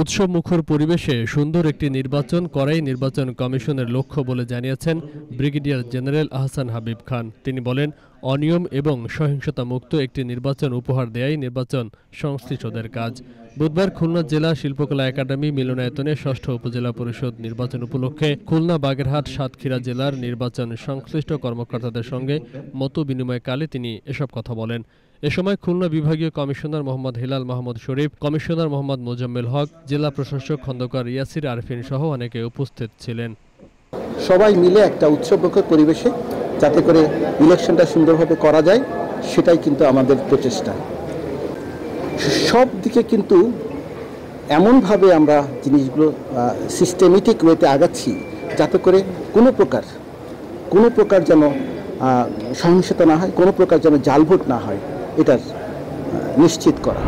উৎসবমুখর পরিবেশে সুন্দর একটি নির্বাচন করাই নির্বাচন কমিশনের লক্ষ্য বলে জানিয়েছেন ব্রিগেডিয়ার জেনারেল আহসান হাবিব খান তিনি বলেন অনিয়ম এবং সহিংসতামুক্ত একটি নির্বাচন উপহার দেয়াই নির্বাচন সংশ্লিষ্টদের কাজ বুধবার খুলনা জেলা শিল্পকলা একাডেমি মিলনায়তনে ষষ্ঠ উপজেলা পরিষদ নির্বাচন উপলক্ষে খুলনা বাগেরহাট সাতক্ষীরা জেলার নির্বাচন সংশ্লিষ্ট কর্মকর্তাদের সঙ্গে মত বিনিময়কালে তিনি এসব কথা বলেন এ সময় খুলনা বিভাগীয় কমিশনার মোহাম্মদ হেলাল মাহমুদ শরীফ কমিশনার মোহাম্মদ মোজাম্মেল হক জেলা প্রশাসক খন্দকার ইয়াসির আরফিন সহ অনেকে উপস্থিত ছিলেন সবাই মিলে একটা উৎসবমুখর পরিবেশে যাতে করে ইলেকশনটা সুন্দরভাবে করা যায় সেটাই কিন্তু আমাদের প্রচেষ্টা সব দিকে কিন্তু এমনভাবে আমরা জিনিসগুলো সিস্টেমেটিক ওয়েতে আগাচ্ছি যাতে করে কোনো প্রকার কোনো প্রকার যেন সহিংসতা না হয় কোনো প্রকার যেন জালভোট না হয় এটার নিশ্চিত করা